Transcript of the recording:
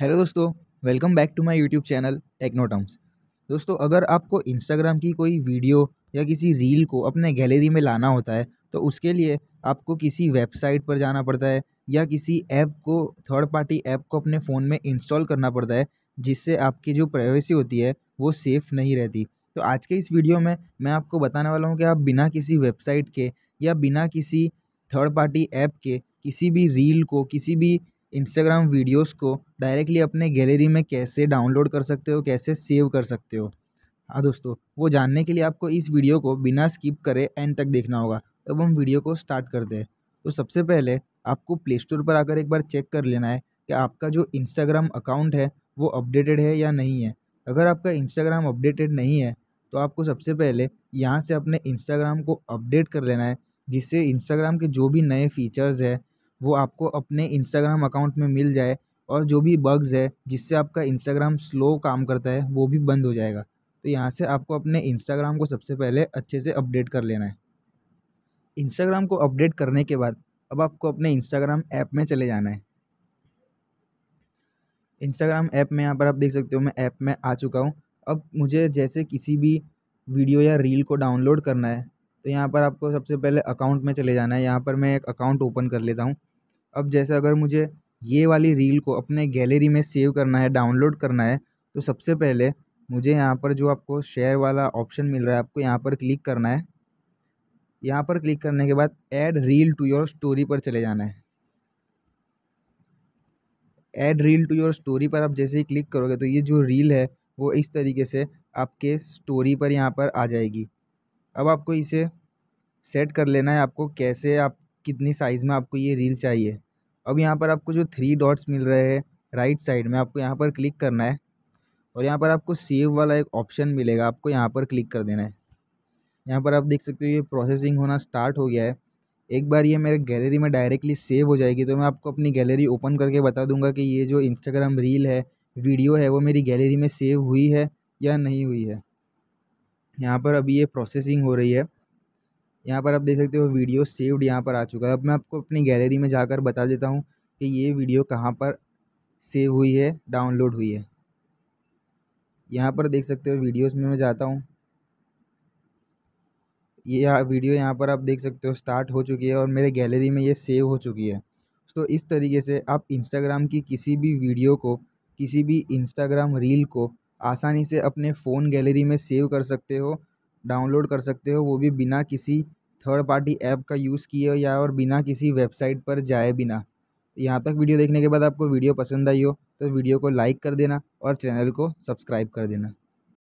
hello दोस्तों welcome back to my YouTube channel Technotums दोस्तों अगर आपको इंस्टाग्राम की कोई वीडियो या किसी रील को अपने गैलरी में लाना होता है तो उसके लिए आपको किसी वेबसाइट पर जाना पड़ता है या किसी ऐप को थर्ड पार्टी ऐप को अपने फ़ोन में इंस्टॉल करना पड़ता है जिससे आपकी जो प्राइवेसी होती है वो सेफ़ नहीं रहती तो आज के इस वीडियो में मैं आपको बताने वाला हूँ कि आप बिना किसी वेबसाइट के या बिना किसी थर्ड पार्टी ऐप के किसी भी रील को किसी भी इंस्टाग्राम वीडियोस को डायरेक्टली अपने गैलरी में कैसे डाउनलोड कर सकते हो कैसे सेव कर सकते हो हाँ दोस्तों वो जानने के लिए आपको इस वीडियो को बिना स्किप करे एंड तक देखना होगा अब हम वीडियो को स्टार्ट करते हैं तो सबसे पहले आपको प्ले स्टोर पर आकर एक बार चेक कर लेना है कि आपका जो इंस्टाग्राम अकाउंट है वो अपडेटेड है या नहीं है अगर आपका इंस्टाग्राम अपडेटेड नहीं है तो आपको सबसे पहले यहाँ से अपने इंस्टाग्राम को अपडेट कर लेना है जिससे इंस्टाग्राम के जो भी नए फीचर्स है वो आपको अपने इंस्टाग्राम अकाउंट में मिल जाए और जो भी बग्स है जिससे आपका इंस्टाग्राम स्लो काम करता है वो भी बंद हो जाएगा तो यहाँ से आपको अपने इंस्टाग्राम को सबसे पहले अच्छे से अपडेट कर लेना है इंस्टाग्राम को अपडेट करने के बाद अब आपको अपने इंस्टाग्राम ऐप में चले जाना है इंस्टाग्राम ऐप में यहाँ पर आप देख सकते हो मैं ऐप में आ चुका हूँ अब मुझे जैसे किसी भी वीडियो या रील को डाउनलोड करना है तो यहाँ पर आपको सबसे पहले अकाउंट में चले जाना है यहाँ पर मैं एक अकाउंट ओपन कर लेता हूँ अब जैसे अगर मुझे ये वाली रील को अपने गैलरी में सेव करना है डाउनलोड करना है तो सबसे पहले मुझे यहाँ पर जो आपको शेयर वाला ऑप्शन मिल रहा है आपको यहाँ पर क्लिक करना है यहाँ पर क्लिक करने के बाद add reel to your story पर चले जाना है add reel to your story पर आप जैसे ही क्लिक करोगे तो ये जो रील है वो इस तरीके से आपके स्टोरी पर यहाँ पर आ जाएगी अब आपको इसे सेट कर लेना है आपको कैसे आप कितनी साइज़ में आपको ये रील चाहिए अब यहाँ पर आपको जो थ्री डॉट्स मिल रहे हैं राइट साइड में आपको यहाँ पर क्लिक करना है और यहाँ पर आपको सेव वाला एक ऑप्शन मिलेगा आपको यहाँ पर क्लिक कर देना है यहाँ पर आप देख सकते हो ये प्रोसेसिंग होना स्टार्ट हो गया है एक बार ये मेरे गैलरी में डायरेक्टली सेव हो जाएगी तो मैं आपको अपनी गैलरी ओपन करके बता दूंगा कि ये जो इंस्टाग्राम रील है वीडियो है वो मेरी गैलरी में सेव हुई है या नहीं हुई है यहाँ पर अभी ये प्रोसेसिंग हो रही है यहाँ पर आप देख सकते हो वीडियो सेव्ड यहाँ पर आ चुका है अब मैं आपको अपनी गैलरी में जाकर बता देता हूँ कि ये वीडियो कहाँ पर सेव हुई है डाउनलोड हुई है यहाँ पर देख सकते हो वीडियोस में मैं जाता हूँ ये यह वीडियो यहाँ पर आप देख सकते हो स्टार्ट हो चुकी है और मेरे गैलरी में ये सेव हो चुकी है तो इस तरीके से आप इंस्टाग्राम की किसी भी वीडियो को किसी भी इंस्टाग्राम रील को आसानी से अपने फ़ोन गैलरी में सेव कर सकते हो डाउनलोड कर सकते हो वो भी बिना किसी थर्ड पार्टी ऐप का यूज़ किए या और बिना किसी वेबसाइट पर जाए बिना तो यहाँ तक वीडियो देखने के बाद आपको वीडियो पसंद आई हो तो वीडियो को लाइक कर देना और चैनल को सब्सक्राइब कर देना